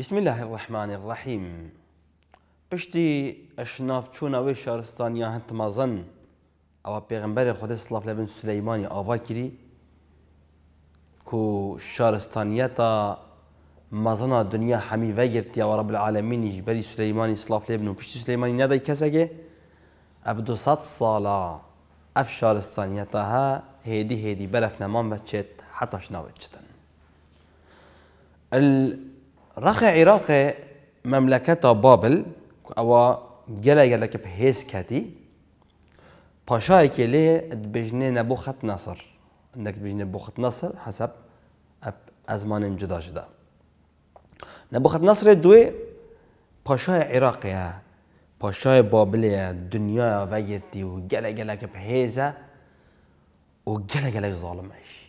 بسم الله الرحمن الرحيم بشتي اشناف چوناوی شارستان يا هنت مازن او پیغمبر خود صلاف لبن سلیمانی آوا کری کو شارستانیتا مازن دنیا حمي وگرت يا رب العالمين جبري سليمان صلاف لبن و پشتی سلیمانی ندای کسگه اب دو ست سالا اف شارستانیتا ها هیدی هیدی برف نمان بچت حتى حتاش ناوچتن رخ عراق مملكة بابل او گله گلک به هیس کتی پاشای کلی دبجنه نبوخت نصر انك دبجنه بوخت نصر حسب أب ازمان جدا جدا نبوخت نصر دوی باشا عراق يا باشا بابل يا دنيا وجدتي گلک به هیزه و گله گلک ظالمش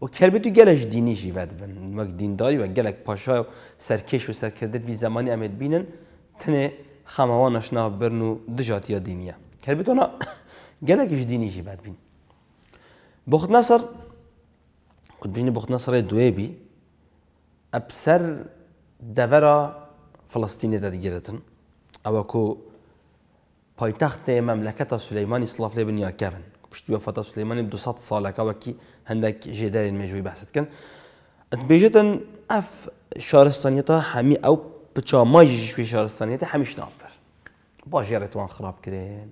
O kelbet tu gelek dini jî ved bin. Wek dindari wek gelek paşa serkeş û serkirdet vî zamanî em ê bînin tenê xemawana ji nav birin û dijatiya dînî ye. Kelbet ona gelek ji dînî jî vedbîn. Buxtneser Qutbînî Buxtneserê duê bî ev ser devera Filistînê de digiritin. Ew ku paytextê memleketa Süleymanî Silaflê bin ya kevin. باش فتاة پشتیوە فەتە سلەیمانی 200 ساڵەکەوەکی كان ژێدارین مێژووی بەحست کن دەبێژێتن ئەف او هەمی ئەو في شارستانیەتە حميش نافر باشێڕێتوان وانا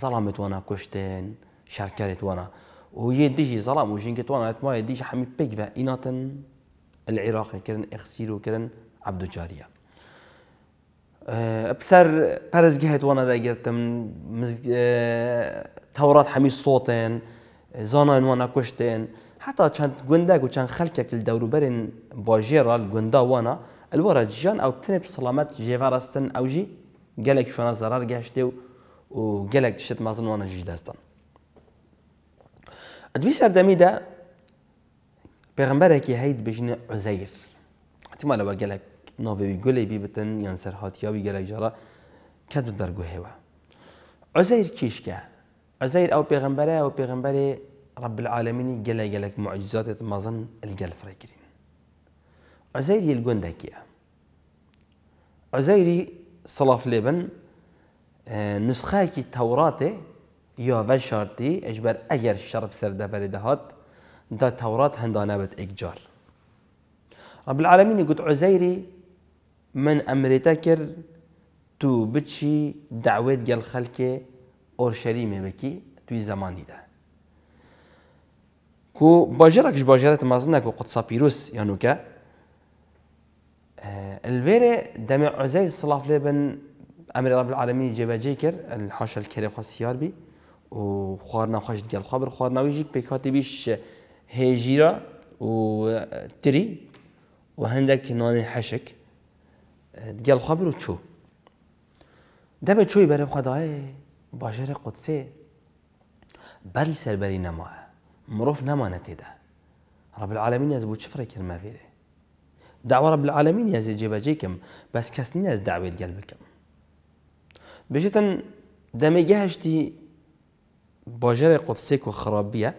زەڵامێتوانە کوشتێن وانا ويه ديجي ظلام وجين وانا اتما ديجي حمي بيك بقى إناتن العراقي كرن اخسيرو كرن عبدو جاريه أه، بسر بارز جهت وانا دا گرتم أه، تورات حمي صوتين زانا وانا كشتين حتى كانت قندك وكان خلقك برين باجيرا الجندا وانا الورد جان او تنب سلامات جيفارستن او جي قالك شو انا زرار قاشتي وقالك تشت مازن وانا جي داستن ادوي سر دميدا پیغمبرك هيد بجن عزير احتمال قالك ناوی گلی بی بتن یان سر سرهاتیا بی گلی جرا کد بد برگو هوا عزیر کیش که عزیر او پیغمبره او پیغمبره رب العالمين جل گلک معجزات تمازن الجل فراكرين عزير يلقون داكيا عزیری صلاف لبن اه، نسخه کی توراته یا وشارتی اجبر اگر شرب سر دبر دهات دا تورات هندانه بت اجار رب العالمين يقول عزيري من امريتا كر تو بتشي دعوات ديال خلكي اور شريمة بكي توي زماني ده كو باجرك باجرات مازنك كو سابيروس يانوكا آه الفيري دمع عزيز صلاف لبن امر رب العالمين جيبا جيكر الحاشا الكريم خاص ياربي و خوارنا خاش ديال الخبر خوارنا ويجيك بيكاتي بيش هيجيرا و تري وهندك نوني حشك دگەل خوا بر و چوو دەبێت چۆی بەرە خداە باژێرە قوتسێ بەری سەربەری نەماە مرۆڤ نەمانە تێدا رب العالمین ئەز بۆ چفرە کرمەڤێرێ داوا ڕب العالمین یازێ جێبەجێکم بەس کەسنی ئەس داوێت گەل بکەم بژێتەن دەمەگەهشتی باژێرە قوتسێک و خراپبیە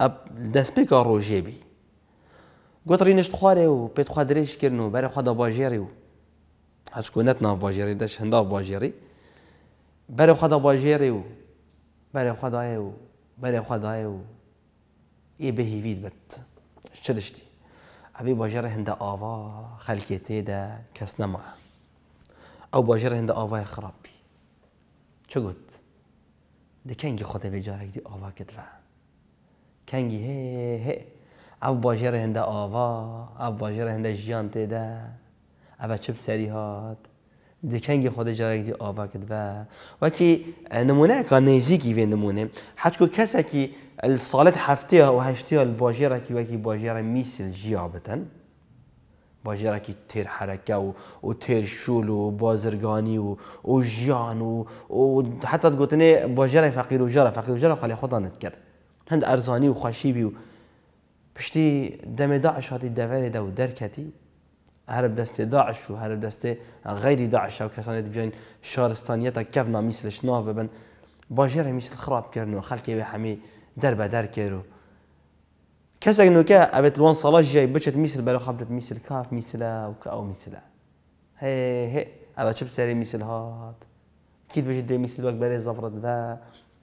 ئەب دەستپێکە ڕۆژێبی گوت رینشت خواره و پیت خوا درێژ کردن بر خدا باجیری باژێری و هەچکو نەت باجیری داشت دەش باجیری بر بەرە خوادا باجیری و خدا خدایە و خدا خدایە و بهی وید بێت چ دشتی باجیر هندا آوا ئاوا خەلکێ کس کەس آو باجیر هندا آوا خرابی خراپی چ گوت دەکەنگی خۆتە دی آوا کردە کنگی هێ هه او باجر هنده آوا او باجر هنده جیان تیده او چپ سری هات دکنگ خود جارک دی آوا کد و و که نمونه که نزیکی به نمونه حتی که کسی که سالت هفته و هشته الباجره که وکی باجره میسل جیا بتن باجره که تیر حرکه و, و تیر شول و بازرگانی و, و جیان و, و حتی گوتنه باجره فقیر و جاره فقیر و جاره خالی خدا نت کرد هند ارزانی و خوشیبی و پشتی دم داعش هاتی دەوێری داو درکتی دەرکەتی هەرب داعش و هەرب دەستێ غەیری داعش و کسانی که بیان شارستانیت کف نمیسلش نه و بن باجر میسل خراب کردن و خالکی به همه در به در دەرکێر و کەسێک نکه ابد لون صلاح جای بچه میسل بەرە خەبدت میسل کاف میسلە و کە ئەو هه هه ابد چه بسیاری میسل هات کی بچه دێ میسل وەک بەرێ زەفرت بە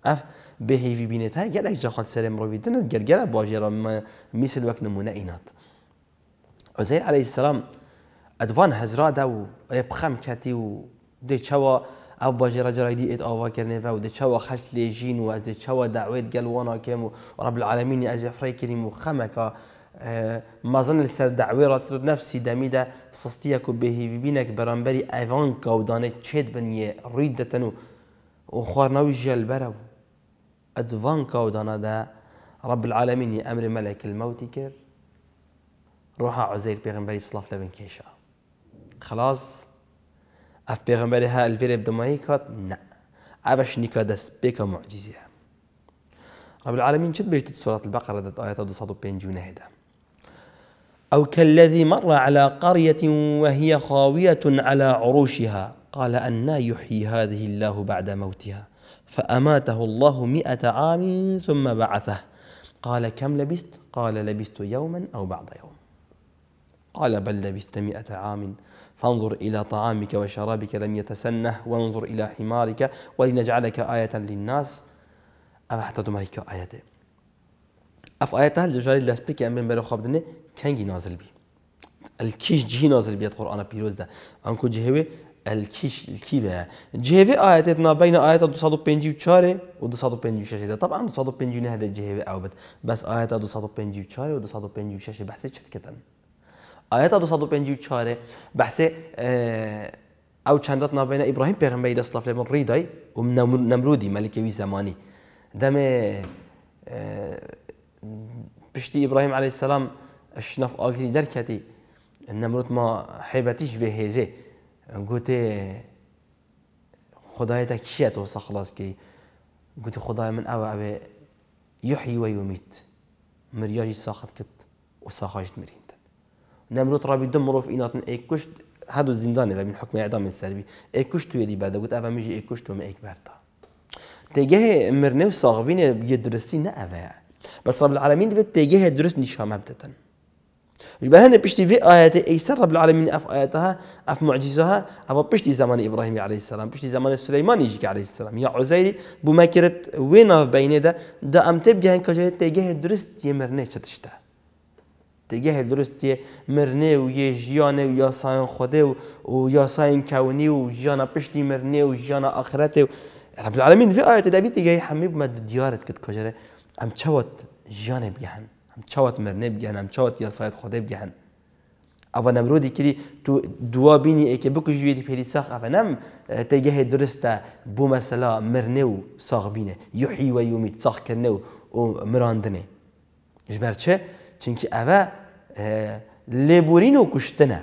ئەف بهیوی بینێت های گەلێک جەخەت گل گل گەرگەرە بۆژێرە میسل نمونه اینات عزیر علیه السلام ادوان هزرا ده و بخم کتی و ده چوا دێچەوە ئەو بەژێرە جەرەدی آوا کرنه و ده چوا خشت لیجین و از ده چوا دعوید گل وانا کم و رب العالمین از افرای کریم و خەمەکە اه، مازن لەسەر داوێڕات کرد نفسی دەمیدا سستیەک و بههیبینێک بەرامبەری ئەڤان گەودانێت چێت بنیە ڕووی دەتەن و و خواردنەوەی ژێلبەرە و ادوان كودانا دا رب العالمين يا امر ملك الموت كير روح عزير بيغمبري صلاة لبن كيشا خلاص اف بيغمبري ها الفيري بدمائي كات نا ابش نيكا دس بيكا معجزة رب العالمين شد بيجت سورة البقرة دات آيات دوسات وبينجونا هدا أو كالذي مر على قرية وهي خاوية على عروشها قال أنا يحيي هذه الله بعد موتها فأماته الله مئة عام ثم بعثه قال كم لبست؟ قال لبست يوما أو بعض يوم قال بل لبثت مئة عام فانظر إلى طعامك وشرابك لم يتسنه وانظر إلى حمارك ولنجعلك آية للناس أبحثتم هيك آياته أف آياته الجاري أمين بلو خواب خابدنه كنجي نازل بي الكيش جي نازل بي قرآن بيروز ده أنكو جهوي الكيش الكيبة جهبي آياتنا بين آيات 254 و 256 طبعا 250 هذا جهبي أوبت بس آيات 254 و 256 بحثي كتن آيات 254 بحثي آه او چندات بين ابراهيم پیغمبر دست لفله من ريداي و نمرودي ملكوي زماني دم بشتي آه، ابراهيم عليه السلام الشنف آگری دركتي النمرود ما حیبتیش في هزه گوته خدای تا کیه تو سخلاص کی گوته خدای من آوا او یحی و یومیت مریاری ساخت کت و ساخاجت مرینتن نمرود رابی دم مروف ایناتن ای کشت هادو زندانه و من حکم اعدام السربی ای کشت تو یدی بعد گوته او میجی ای کشت تو می ایک برتا تجه مرنه و صاغبین یه درستی نه آوا بس رب العالمین دوست تجه درست نشامه بتتن جبه هنه پشتی وی آیت ایسر رب العالمين اف آياتها اف معجزها أبو بيشتي زمان إبراهيم عليه السلام بيشتي زمان سليمان يجيك عليه السلام يا عزيري بو وين وینا بينه ده ده ام تبگه هن کجره تجاه الدرس یه مرنه چتشته تگه درست یه مرنه ويا جيانة ويا و خده ويا خوده كوني وجانا بيشتي مرنه وجانا آخرته و رب العالمین وی آیت دوی تگه حميب ما ديارت كت کجره ام چوت جانب جهنم هم چاوت مرنه بگهن هم چاوت یا یاسایت خوده بگهن او نمرودی کری تو دوا بینی ای که بکش ویدی پیری ساخ او نم اه، تگه درست بو مثلا مرنه و ساخ بینه یحی و یومید ساخ کرنه و مراندنه جبر چه؟ چنکی او اه، لبورین و کشتنه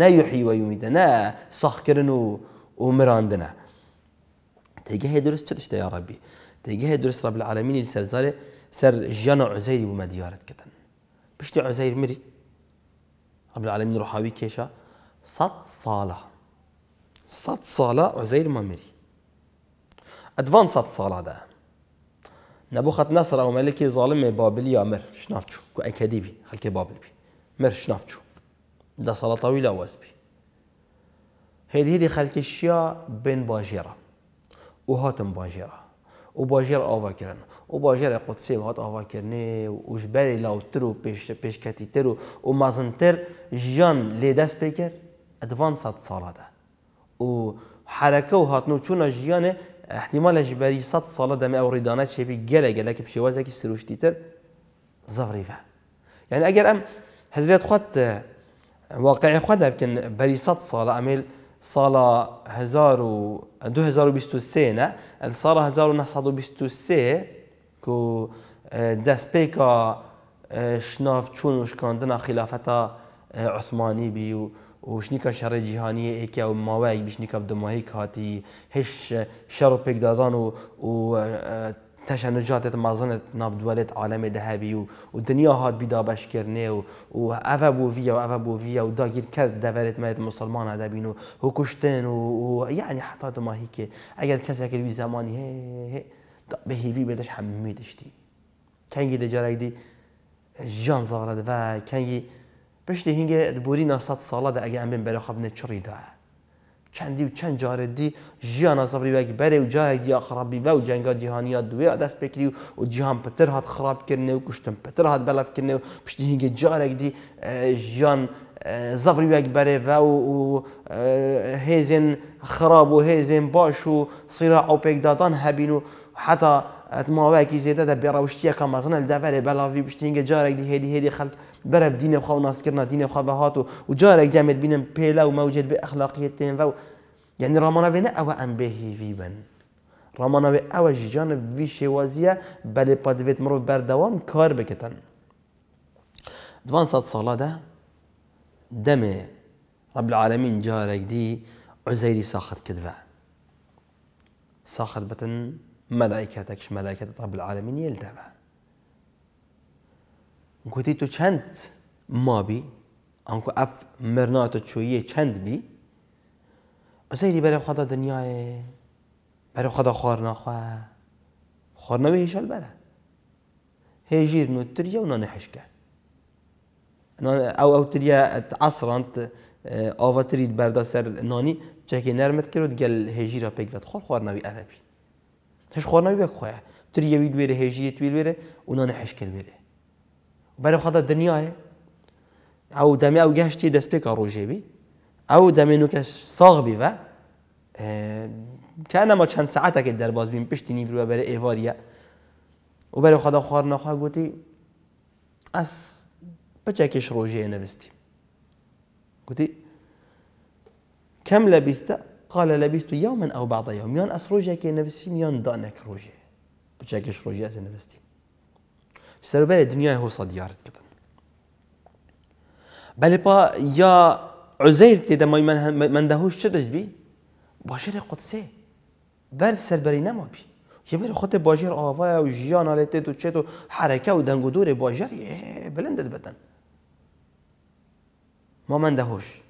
نه یحی و یومیده نه ساخ کرن و, و مراندنه تگه درست چه تشته یا ربی؟ تگه درست رب العالمین لسرزاره سر جنا عزير بما ديارت كتن بشتي عزير مري رب العالمين روحاوي كيشا صد صالة صد صالة عزير ما مري ادفان صد صالة ده نبوخت نصر او ملكي ظالم بابل يا مر شنافتشو كو اكاديبي خلكي بابل بي مر شنافتشو ده صلاة طويلة واسبي هيدي هيدي خلكي الشيا بين باجيرا وهاتم باجيرا وباجيرا اوفا كرن و باجر قدسی و هات آوا کرنه و اجبری لاوتر و پیش پیشکتی تر و مازنتر جیان لی دست ادوان صد ساله ده و حركه و هاتنو چون جیانه احتمال جبری صد ساله ده او ریدانه چه بی گله گله که بشیوازه که سروشتی تر زفری يعني اگر ام حضرت خود واقع خود بكن بري صد صالة اميل صالة هزارو و دو هزار و بيستو سينة الصالة هزارو و نحصد بيستو سي کو اه، دەستپێکا اه، شناف چون و شکاندنا خلافەتا اه، عثمانی بی و و شنیکە شەڕێ جیهانیە ئێکیا و ماوەیەک بشنیکە دمایک هاتی هیچ شەڕ و پێکدادان و و تەشەنجاتێت مازنت ناودوەلێت عالەمێ دەهەبی و و دنیا هات بیدا بەشکردێ و و ئەە بۆڤە و ئەە بۆڤە و داگیر کرد دەبێت مێت مسلمانە دەبین و و کوشتن و یعنی حتا دماهیکێ ئەگەر کەسێکی وی زمانی هەیە به hevi bedeš hammi dişti. Kengi de carekdi jiyan zavrad ve kengi pişti hinge borî nasat sala de ege embin bere xabne çirî da. Çendî û çend carê dî jiyana zavrî wek berê û cayek dîya xirabî ve û cenga cîhaniya duwê dest pêkirî û cîhan pitir hat xirabkirine û kuştin pitir hat belevkirine û piştî hingê carek dî jiyan zavrî wek berê ve û hêzên xirab û hêzên baş û sîra ewpêkdatan hebîn û وحتى تماواكي زيادة دبي راهو شتيا كما زنا الدافع لي بلا في باش تنقى جارك دي هادي هادي خلت برا بدينا وخاو ناس كرنا دينا وخا بهاتو وجارك جامد بينا بيلا وموجد بأخلاقية تنفو يعني رمانا بينا أو أم به في بن رمانا بي أو جانب في شوازية بالي باد فيت مرو بر دوام كار بكتن دوان صد صلاة ده دمي رب العالمين جارك دي عزيري ساخر كدفع ساخر بتن مەلایکاتێکش مەلایکەت ڕب العالمین یلدەبە گوتی تو ما بي انكو اف مرناتو چۆیە چند بي ئەسەیری بەرە خدا دنیاە بەرە خدا خواه خوار ناخوا خوارنەوە هێشەل بەرە هێژیر تريا و نانەحشکە ئەو ئەو تریە عسرانت ئاواتریت اه، بەردا سەر نانی چەکی نەرمت کرد گەل هێژیرە پێکوێت بي اذا بي هش تشخوانا بيك خويا تريا ويد ويره هيجيت ويد ويره ونانا حشكل ويره بلا خدا الدنيا او دمي او جهشتي دسبيك روجيبي او دمي نوكش صاغبي و كان اه، ما چند ساعتا که در باز بیم پشتی نیفرو برای ایواریا و برای خدا خوار نخواه گوتی از بچکش روژه نوستی گوتی كم لبثت قال لبثت يوما أو بعض يوم يون أسروجة كي نفسي يون دانك روجة بشكش روجة از نفسي سربالي الدنيا هو صديار كتن بل با يا عزير تي دما من من دهوش شدش بي باشر قدسي بل سربري نما بي يا بر خط باجر آوا و جيان آلت تو چتو حركه و دنگودور باجر بلند بدن ما من دهوش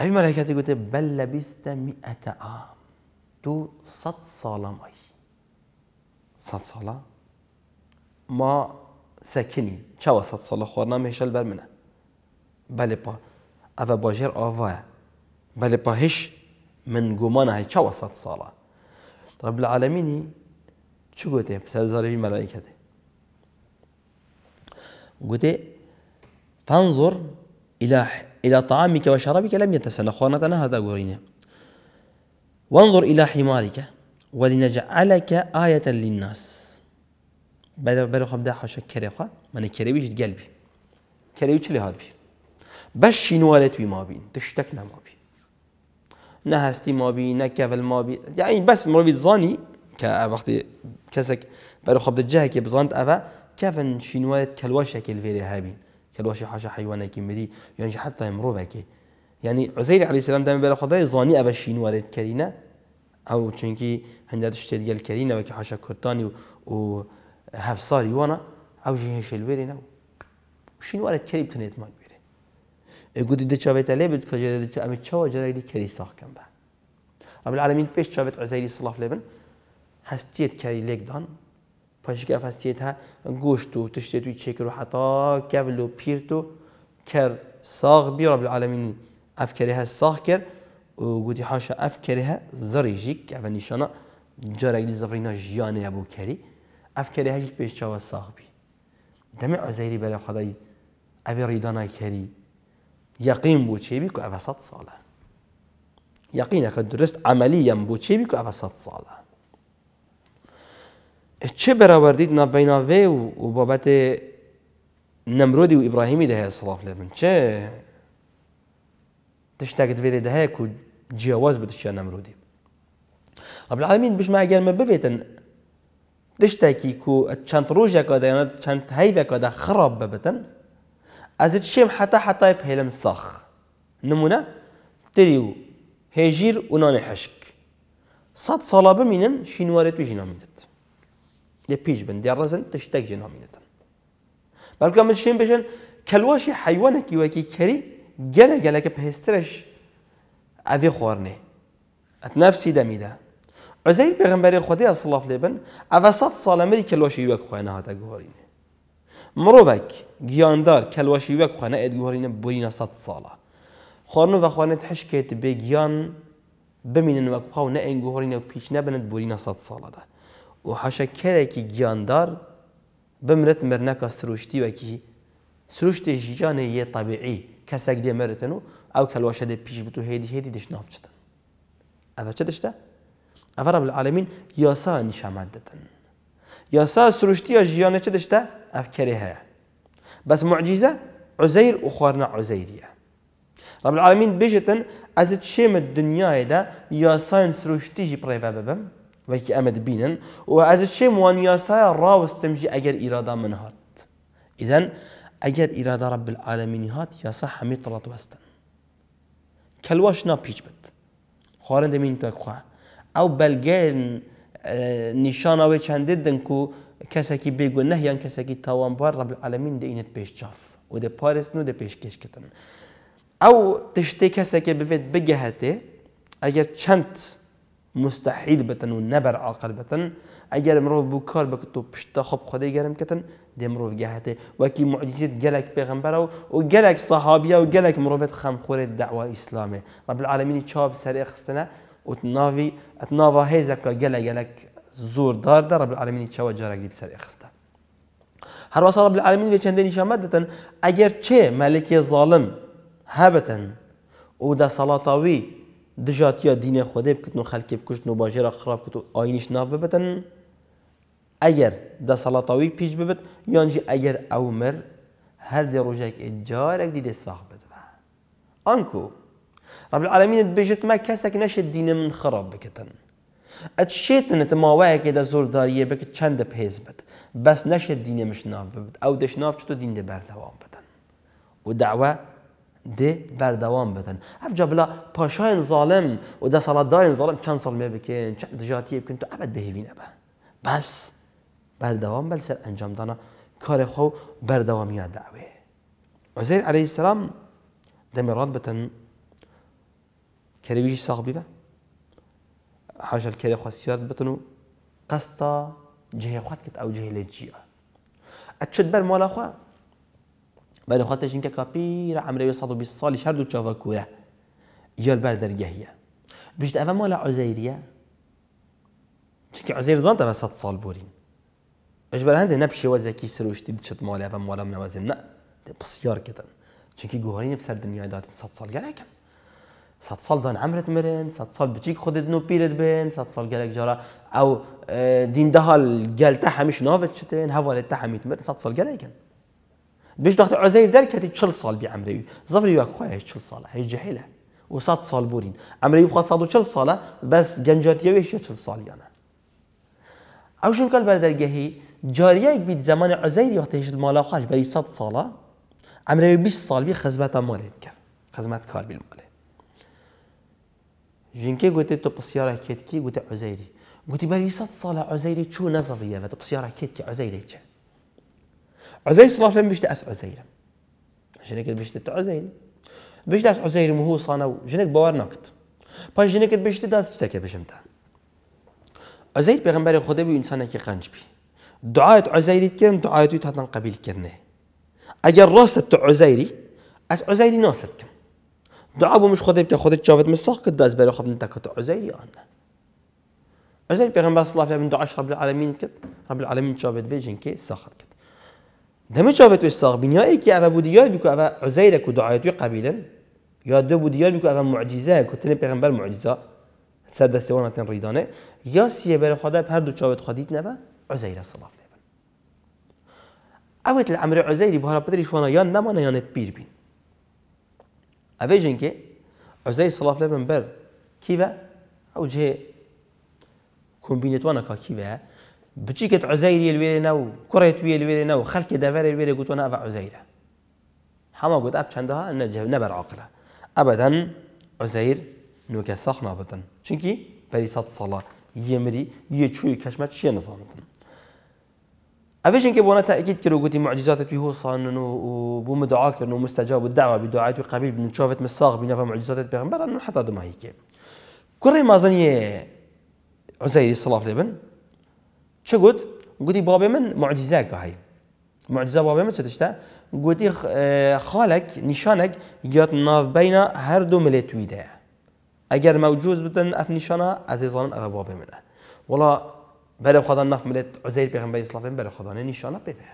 أي مەلایکاتی تقول بل لبثت مئة عام تو صد سەد ساڵم صد سەد ما سكني شو صد ساڵە خورنا مێشەل بەر منه بل با ئەڤە باجر ئاڤایە بل با هش من گومانە هەی چاوە سەد ساڵە ڕب لە عالەمینی چ گوتێ پسەر زارەوی مەلایکەتێ گوتێ فانظر إلى إلى طعامك وشرابك لم يتسلخ خونتنا هذا قرينا وانظر إلى حمارك ولنجعلك آية للناس بل بل خب ده حاشا كريخا من كريبيش قلبي كريبيش لي هاربي بش نوالت ما بين تشتكنا ما بين نهستي ما بين نكفل ما بين يعني بس مروي زاني وقت كسك بل خب ده جهك بزانت أبا كفن شنوالت كلوشك الفيري هابين کەلوەشی يعني حتى يمرو یانش يعني عزير عليه السلام دائما بلا خضاي بێرە ابا شين ئەبە شینوارێت او ئەو چونکی هەندێک شتێت گەل وكي حاشا كرتاني و جي هەفساری الويري نو شين هێشل كريب تنيت شینوارێت کەری بتنێتمان وێرێ ئەگوتی دەچاوێتە لێ بێت کە جێت ئەمە چاوە جەرەی کەری ساکەم بە رب العالمين بيش چاوێت عزيري سلاف لێ بن هەستیت ليك دان پاشگا فستیت ها گوشت و تشتی توی چکر و حتا کبل و پیر تو کر ساغ بی رب العالمینی افکره ها ساغ کر و گوتی حاشا افکره ها زری جیک او نشانه جارگ دی زفرینا جیانه ابو کری افکره ها جیت پیش چاوا ساغ بی دمی عزیری بلا خدای او ریدانا کری یقین بو چی بی که او صد ساله یقین که درست عملیم بو چی بی که او صد ساله Eh, چه بەراوەردیت نابیناوێ و و بابەتێ نەمرۆدی و ئیبراهیمی دەهەیە سڵاف لێ بن چێ تشتێکت وێرێ دەهەیە و جیاواز بتشیان نەمرۆدی ڕبلعاالمین بشما چند ببێتن تشتێکی و چەند چند دەیانێت چەند هەیڤێکەدا خراب ببتن ئەزت شێم حتا حتای پێلم ساخ نمونە تری و هێژیر و نانی حشک سەد ساڵا بمینن شینوارێت بژینامێت لپیش بن دیارزن تشتک جن همینتن بلکه من شیم بشن کلواشی حیوان کی وکی کری گله گله که پهسترش اوی خورنه ات نفسی دمیده عزیر پیغمبر خدا صلی الله علیه بن اوسط سال مری کلواشی وک خوانه هاتا گوهرینه مروک گیاندار کلواشی وک خوانه اد گوهرینه بورینه صد ساله خورنو و خوانه تحشکت به گیان بمینن وک خو نه انگوهرینه و پیش نبند بورینه صد ساله ده و حشکره کی گیاندار بمرت مرنکا سروشتی و کی سروشت جیجان یه طبیعی کسی مەرتن مرتنو او کەلوەشە دێ پیش بت هیدی هێدی هێدی دشنافچتن ئەە چه دشتە؟ ئەە رب العالمین یاسا نیشامات دەتن یاسا سروشتی ژیانە چ چه ئەف کەرێ هەیە بەس معجیزە عزەیر و خواردنە عزیریه رب العالمین بێژتن ئەزت شێمە دنیاەدا یاسان سروشتیژی پڕێڤە ببم وكي أمد بينن بینن الشيء موان چێم وانیاسایە ڕاوستمژی ئەگەر إرادة من هات إذن ئەگەر إرادة رب العالمين هات وستن یاسا نا تڵات بد خارن دمين بێت أو دەمین نشانا ويشان ددن كو كساكي دنک نهيان كساكي تاوان بار رب العالمين ڕە بالعاالەمین دەینێت پێشچاف و نو پارێستن بيش دە كتن أو تشتي كساكي بفيت بگەهێتێ ئەگەر چند مستحيل بتن ونبر نبر عاقل بتن اگر مرو بکار بکتو پشت خوب خدای گرم کتن دمرو جهته وكي معجزات و بيغمبره وجلك و وجلك مروفت خم خوري الدعوه الاسلاميه رب العالمين تشاب و خستنا وتنافي هیزک هيزك جلك جلك زور دار دار رب العالمين تشاب جرك دي بسريع خسته هر وصل رب العالمین العالمين بيشندين شمدة اگر چه ملك ظالم هبتا ودا سلاطاوي دجاتیا دین خود بکت نو خلق بکشت نو باجر خراب کت و آینش ناف ببتن اگر دا سلطاوی پیش ببت یانجی اگر اومر هر دی روژک اجارک دیده صاحب بدبه آنکو رب العالمین بجت ما کسک نشد دین من خراب بکتن ات شیطن ات ماوه که دا زور داریه بکت چند پیز بد بس نشد دین مش ناف ببت او دش ناف چطور دین ده بردوام بدن و دعوه دي بەردەوام بدن اف جبلا باشاين ظالم و دەسەڵاتدارین ظالم چەند ساڵ مێ بکەین چەند دژاتی ابد تو ئەبد بهێوی بس بەس بەردەوام بەل سەر ئەنجامدانە کارێ خۆ يا بەردەوامیە وزير عليه السلام سلام دەمێڕات بتن کەریویژی ساغ بیبە حاجل کەرێ خواستیات بتن و قەستە جهێ خوات کرد ئەو جهێ لێ جیە ئەچت بەر ماڵە برای بله، خاطرش اینکه کپیر عمره 120 سال شهر دو چاوا کوره یال بر درگهیه بیشت اول مال عزیریه چون که عزیر زانت اول 100 سال بورین اش بر هنده نبشه و زکی سروشتی بچت مال اول مالا منوازم نه بسیار کتن چون که گوهرین بسر دنیای داتن 100 سال کن صد سال دان عمرت مرن صد سال بچیک خودت نو پیرت بین صد سال گلک جارا او دین دهال گل تحمش نافت شتن هوا لتحمیت مرن صد سال کن. بیش دختر عزیر درکتی چل سال بی عمری زفری یک خواه چل ساله هیچ جهله و صد سال بورین عمری بخواه صالة و چل ساله بس گنجاتیه ویش يانا سالیانه او شو کل بردرگهی جاریه یک بيت زمان عزیر وقتی هیچ مالا خواهش بری صد ساله عمري بیش سال بي خزمت مالید يتكر خزمت كار بی ماله جنکه گوته تو پسیاره كيتكي کی عزيري عزیری گوته بری صد عزيري عزیری نظريه تو پسیاره کت عزيز صلى الله عليه وسلم بيشتاس عزيلة عشان هيك بيشتت عزيلة بيشتاس عزيلة مو هو جنك بوار ناكت باش جنك بيشتاس تشتكي بشمتان عزيل بيغمبري خدا بي انسان كي قنج بي دعایت عزیلی کردن دعایت تو قبيل قبیل کرنه اگر راست تو عزیلی از عزیلی ناست کم دعا بو مش خدا بتا خدا تشافت مساق کد دست برای خب نتکت عزیلی آن عزیل پیغمبر صلی الله عليه وسلم دعاش رب العالمين كت رب العالمين تشافت فيجن كي ساخت كت دەمە چاوێت ئێستاق که اوه بودی بیکو بکە ئەە کو دعای توی قبیلن یا دو بودی یاد بکە ئەە معجیزە کوتنی پێغمبەر معجیزا سەر تن ریدانه یا سیه بر خدا هەردوو چاوێت خدیت صلاف عزەیرە اوه تل عمر لە ئەمرە عزەیری پدری پتری یا یان یا نت پیر بین ئەوێ ژنکێ صلاف سەڵاف بر بەر کیوە ئەو جێ کۆمبینێتوانە کاکیوەیە بچیکت عزیری لێ ناو کره توی وێ ناو نە دفتر خەلکی گوت و نافع عزیره همه گوت آب چندها نجف نبر عقله ابدا عزیر نوک سخن ابدا چونکی پریسات صلا یه مری یه چوی کەشمە چیە نەزانتن ئەفشن کە بونا تاکیید کرد و گوتی معجزاتت هو سانن و بۆ مدعاکردن و مستجاب الدعوة بدعایت و قبیل بن چاوت مساق بینەفە معجزاتت پێغمبەر حتا دماهیکێ کوڕی مازن عزەیری سڵاف لێ بن شو قلت؟ قلت بابي من معجزة هاي معجزة بابي من شتشتا اه، قلت خالك نشانك جات ناف بين هر دو ملت ويدا اگر موجود بدن اف نشانه از زانم اف بابي منه والله بلا خدا ناف ملت عزير پیغمبر اسلام بلا خدا نشانه بده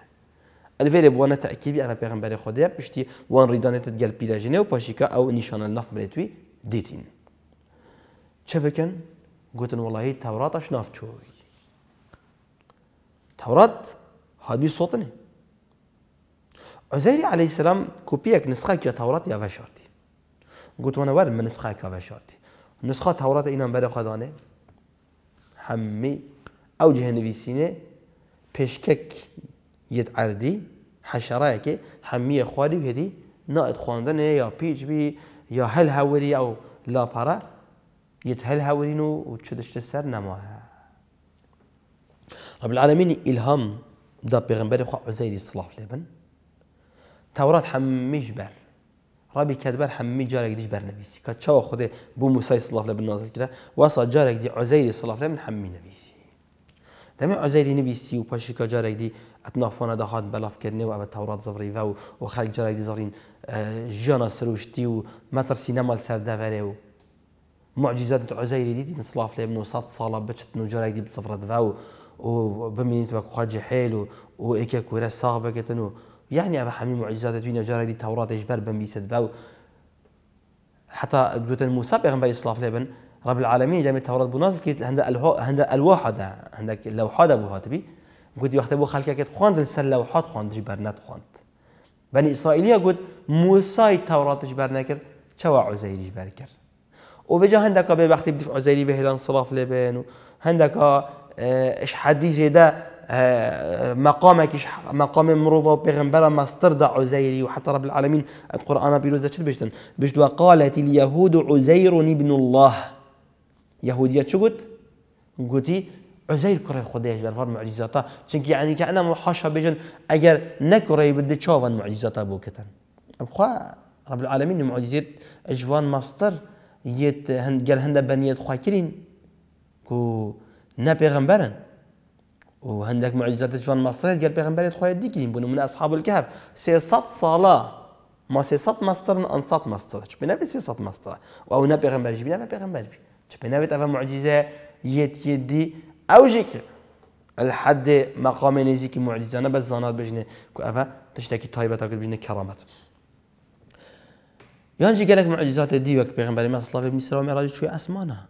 الفيري بوانا تاكيد تأكيبي على پیغمبر خدا بشتي وان ريدانت تقل بيراجينه و باشيكا او نشانه ناف ملتوي ديتين چه قلت گوتن والله التوراة ناف چوی تورات هابي صوتني عزيري عليه السلام كوبيك نسخة يا تورات يا فشارتي قلت وانا ورد من نسخة يا فشارتي نسخة تورات اينا مبارا خداني همي او جه نویسینه پشكك يد عردي حشره که همه خوادی هدی ناید خواندن يا بيج بي يا هل هوري او پارا يد هل هورينو و چدشت سر رب العالمين الهام دا بيغمبري خو عزیر في لبن تورات حميش بر ربي کد حمي جارك ديش دیش بر كاتشاو که چه خود بو موسی اصلاف لبن نازل کرده واسا دي دی عزیر في لبن حمي نبيسي دمی عزیری نبيسي و پاشی که جارک دی اتنافونا دا هات بلاف كادني و تورات زفري فاو و خلق جارک دی زفرین آه، جانا سروشتي و مترسی سينما سر دوره و معجزات دي دیدی نصلاف لبن و صد ساله بچت نو جارك دی بصفرت و وبمينت وخواجي حيل وإيكا كورا صاغبة كتنو يعني أبا حمي معجزات وين جارة دي تورات إجبار بمي سدفاو حتى دوتن موسى بيغنبري صلاف لبن رب العالمين جامي التورات بنازل كيت هند الهو هند الواحد هندك لوحة أبو هاتبي قلت وقت أبو خالك كيت خواند السل لوحات خواند جبر نت خواند بني إسرائيلية قلت موسى التورات جبر نكر شوا عزير جبر كر وبجا هندك بوقت بدفع عزيري بهلان صلاف لبن هندك آه، اش شحديجة ده آه، مقامك مقام مروفا وبيغمبرا ما استرضى عزيري وحتى رب العالمين القرآن بيروزا شد بجتن بجد قالت اليهود عزير ابن الله يهودية شو قلت؟ قلت عزير كره خداش در معجزاته معجزاتا چونك يعني كأنا محاشا بجن اگر نكره بدي چاوان معجزاتا بو كتن بخوا رب العالمين معجزات اجوان مصدر يت هند قال هند بنيت خاكرين كو نا بيغمبرن وهندك معجزات جوان مصر قال بيغمبري خويا ديكين بنو من اصحاب الكهف سي صد صلاه ما سي صد مصدر ان صد مصدر جبنا بي سي صد مصدر او نا بيغمبري جبنا بي بيغمبري جبنا بي تفا معجزه يد يدي او جيك الحد مقام نزيك معجزه انا بس زانات بجنه كافا تشتكي طيبه تاكل بجنه كرامات يانجي قالك معجزات دي وك بيغمبري ما صلى في مصر ومعراج شوي اسمانها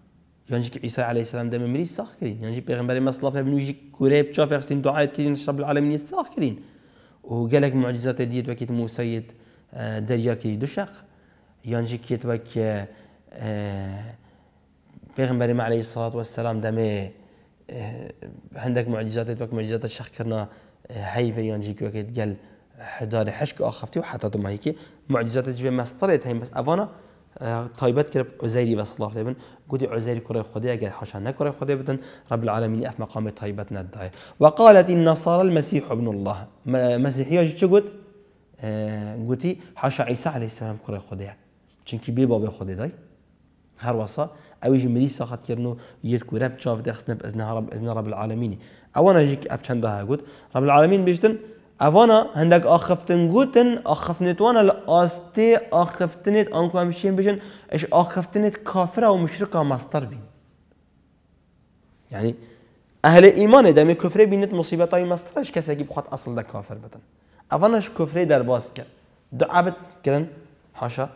يانجيك عيسى عليه السلام ده ممري ساخرين كرين بيغمبري ما صلاف ابن يجي كريب شافر سين دعاية كرين رب العالمين الساخرين وقال وقالك معجزات ديت وكيت موسى يت دريا كي دشق جانجي كيت وك بيغمبري ما عليه الصلاة والسلام دمي عندك معجزات وك معجزات الشخ كرنا هيفي جانجي وكيت قال حداري حشك اخفتي وحطتهم هيك معجزات جوي ما هي بس افانا طيبات كرب عزيري بس الله سلاافێ بن عزيري ئۆزەری کوڕی خودیگە حەشان نەکڕی خودێ بدن رب العالمين أف مقام طيبات نداي وقالت إن صار المسيح ابن الله مسيحية جت قد گوتی آه، حەشا عيسى عليه السلام کوڕی خدي چونکی بێ بابێ خودێدای هەروەسا ئەویش ملی ساخەتکردن و یەکورە چاف دەخستن ئەزنە رب العالمینی ئەوانەژێک ئەف چەندەها گوت رب العالمين بيجتن اوانا هندك آخفتن غوتن اخفنت وانا لآسته آخفتنت آنکو همشین بشن اش آخفتنت کافر و مشرک مستر بين يعني اهل ايمان دمی کفر بينت مصيبة های مستر اش کسی که بخواد اصل ده کافر بتن اش کفر در باز كر دو عبد کرن حاشا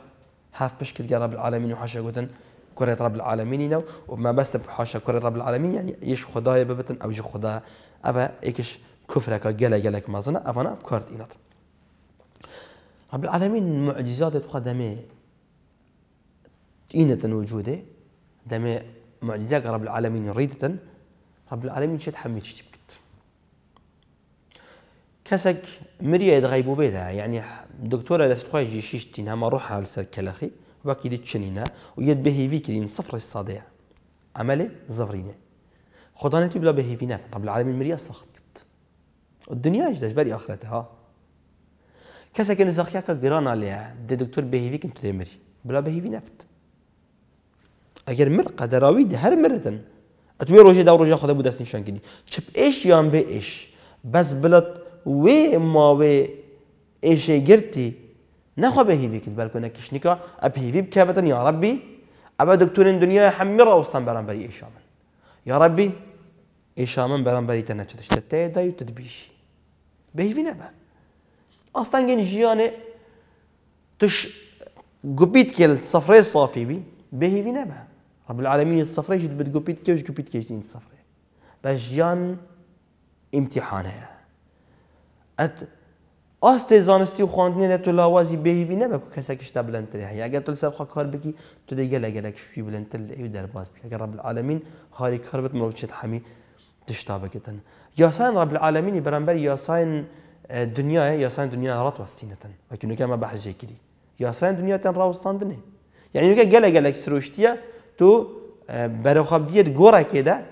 هاف بش کرد رب العالمين وحاشا غوتن كرة رب العالمين نو وما بس بحاشا كرة رب العالمين يعني ايش خدايا ببتن او يش خدا ابا ايكش کوفرەکە گەلە گەلێک مازنە ئەوانە کاردینەت رب العالمين معجزاتت خوا دەمێ ئینەتەن وجودة دەمێ معجزة رب العالمين ڕیدتن رب العالمين شد هەمی چی بکت کەسێک مریە دغی بوو بێدا یعنی يعني دکتۆرە دەستخوایژی شیشتین هەمە ڕوحە لەسەر کەلەخی وەکی دت چنینە و یەت بەهێوی صفر سفرش سادەیە ئەمەلێ زەڤرینێ خدانەتی بلا بەهێوی رب العالمين مریە سەخت الدنيا ايش بري اخرتها كاسا كان زاخيا كجرانا لي دي دكتور بهيفي كنت تمري بلا بهيفي نبت اگر مر قدراوي ده هر مرتن اتوي روجي دور روجي خدا بوداسن شانكني شب ايش يام بي ايش بس بلط وي ما وي ايش گرتي نخو بهيفي كنت بالكو كشنيكا ابيفي ابهيفي بكابتن يا ربي ابا دكتور الدنيا حمره وسطن بران بري ايش يا ربي ايش من بران بري تنتشتت تاي دايو تدبيشي behivi nebe. Aslen gen jiyane tuş gupit kel safre safi bi behivi nebe. Rabbil alemin safre jid bit gupit keş gupit keş din safre. Baş jiyan imtihane ya. At ئاستی زانستی و خواندنی در تو لاوازی بێوی نەبە و کەسێکیشتا بلندتر اگر تو لسر خواه کار بکی تو دەگە لەگەلێک شوی بلندتر لە در باز بکی اگر رب العالمین هاری کار مروف مەڵچێت حمی تشتابكتن بكتن ياساين رب العالمين برانبر ياساين آه، دنيا ياساين دنيا رات وستينتن لكنه كما بحث جيكري ياساين دنيا تن راوستان دني يعني نوكا قال قالك سروشتيا تو آه، بروخاب ديت غورا كده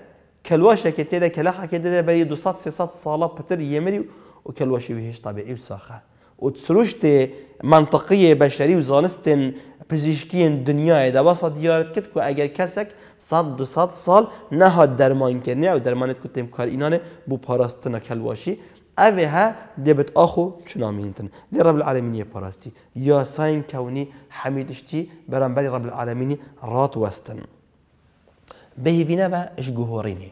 كلواشا كده كلاخا كده بري 200 سات صاله بتر يمري وكلواشي بهش طبيعي وساخه وتسروشت منطقية بشري وزانستن بزيشكين دنيا دا وصل ديارت كتكو اگر كسك صد دو صد سال نهاد درمان کنی او درمانت کتیم کار اینانه بو پاراستنا کلواشی اوه ها دیبت آخو چنامینتن دی رب العالمینی پاراستی یا ساین کونی حمیدشتی برانبری رب العالمینی رات وستن بهیوینه و اشگوهورینه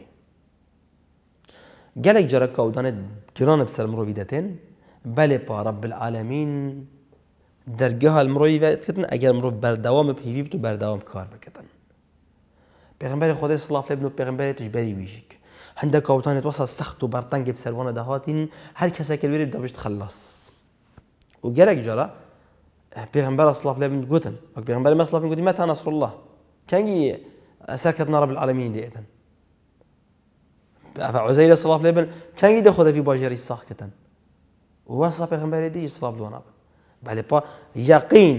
گلک او دانه گران بسر مروی دتن بله پا رب العالمین درگاه المروی و کتن اگر مرو بردوام پیوی تو بردوام کار بکن پیغمبر خدا صلی الله علیه و آله پیغمبر تش بری ویجیک هنده کوتان توصل سخت و برتنگ بسلوان دهاتین هر کس که ویری دبشت خلاص و گرگ جرا پیغمبر صلی الله علیه و آله گوتن و پیغمبر ما صلی الله علیه و آله متى نصر الله کنگی سرکت سركتنا العالمین دیتن ديتا فعزير صلی الله علیه و آله کنگی وسلم كان يدخل في باجري و وصل پیغمبر دي صلی الله علیه و آله بله با یقین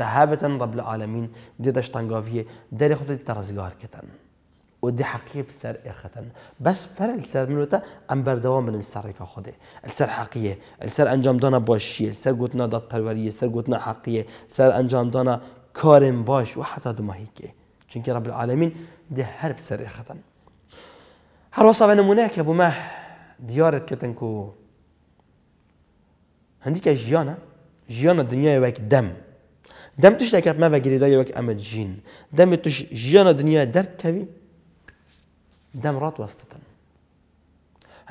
تهابتن رب العالمين دي دشتنگاویه داري خود دی ترزگار کتن و دي حقيقة بسر إختن بس فرق السر منو تا أم بردوام من السر إكا خده السر حقية السر أنجام دانا باشية السر قوتنا داد پرورية السر قوتنا حقية السر أنجام دانا كارم باش وحتى دما هيكي چونك رب العالمين دي هرب سر إختن هر وصف نمونه أبو بومه ديارت کتن کو هندی که جیانه جیانه دنیای وک دم دم تشتا كاب ما بغيري دا يوك امد جين دم تش جيانا دنيا درد كوي دم رات واسطتن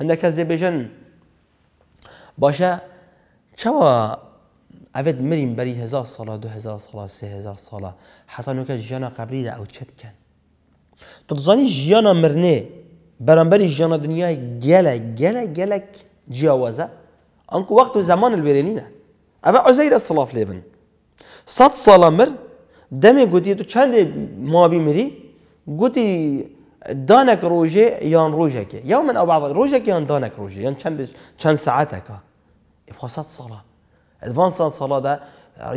هندك زي بجن باشا چوا اود مريم بري هزار صلاة دو هزار صلاة سي هزار صلاة حتى نوك جيانا قبري دا او چت كان تتظاني جيانا مرني برانبري جيانا دنيا جالا جالا جالك جاوزا انكو وقت زمان البرينينا أبا عزيز الصلاة في ليبن صد سالا مر دمه گوتی تو چند مابی مری گوتی دانك روجي يان روجك يوما او بعض روجك يان دانك روجي يان چند چند ساعتك يبقى صد صلاه صد صلاه ده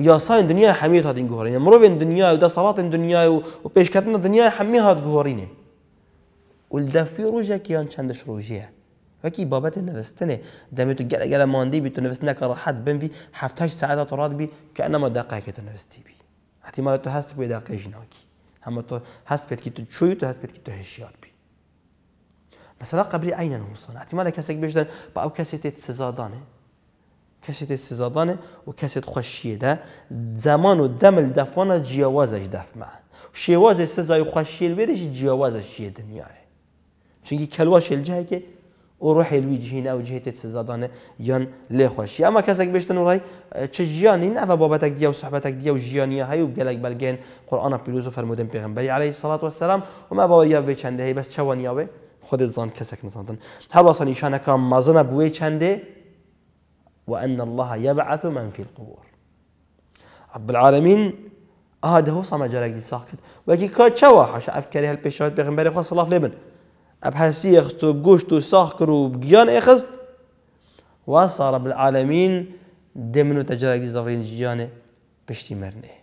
يا دنیا دنيا حميت دین گوهرینه مرو بین دنیا و ده صلات دنیا و دنيا دنیا هاد هات ولدا في روژه يان چندش روژه وکی بابت نوشتنه دمی تو جلا گل ماندی بی تو نوشتن که راحت بن بی هفت هشت ساعت تو راد بی که انما دقیقه که تو نوشتی بی احتمال تو هست بی دقیقه جناکی هم تو هست بید تو چوی تو هست بید تو هشیار بی مثلا قبلی عینا وصلنا احتمال کسی بجدن با او کسی سزادانه کسی سزادانه و کسی ده زمان و دم الدفانه جیوازش دف معه شیواز سزای خوشیل برش جیوازش شیه دنیاه چونکی کلواش الجهه که و ڕۆحی لویجیینە ئەو جێتێت سزادانە یان لی لێخۆشی ئەمە کەسێک بشتن وڕای چ ژیانی نەە بابەتێک دیا و صحبتک دیا و ژیانیە های و گەلێک بەلگەن قرآن پیروز و فەرمودن پێغمبەری عليهەی سڵات و و ما سەسلام به چنده هی بس بەس چاوانیاوێ خود زان هر کەسێک نزانن کام نیشانەکە بوی چنده و ان الله یبعث من فی القبور رب العالمین العالمين هذا هو صمجرك دي ساكت وكي كاتشوا حاشا أفكاري هالبيشات بيغمبري خاص الله فليبن بحسي اخذت بقوشت وساخر وبقيان اخذت وصار رب العالمين دمنو تجارك دي زفرين جيانه بشتي مرنه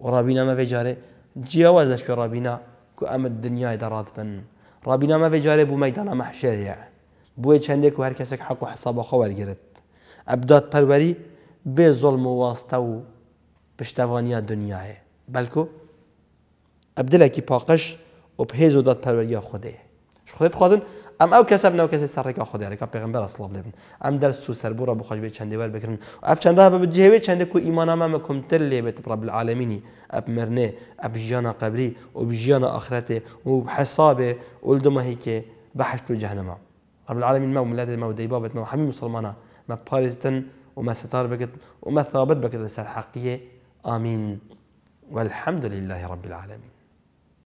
ورابينا ما في جاره جاوز شو رابينا كو ام الدنيا دارات بن رابينا ما في جاره بو ميدان محشر يعني بو چندك وهر كسك حق وحساب خو ورگرت ابدات پروری به ظلم و واسطه و پشتوانی دنیاه بلکو ابدلکی پاقش و پهیز و داد خوده خودت خوازن ام او کسب ئەم ئەو کەسە بنەوە کەسی سەڕێکا خدارێکە پێغمبەر سڵاب دەبن ئەم دەرس و سەربووە بۆ خۆشبێ چندێوار بکردن به چنددە چند کو ایمان ما مکم کومتر لێ بێت ڕب العالمینی ئەپ مرنێ ئەپ ژیانە قبلی و بژیانە ئەخرەتێ و اول ئولدمە هیکێ بەحشت و جهنم رب العالمین ما وملات ما دیبابت ودەی حمی هەمی ما پارستن و ما ستار بکت و ما ثابت بکت سر حقیه امین والحمد لله رب العالمين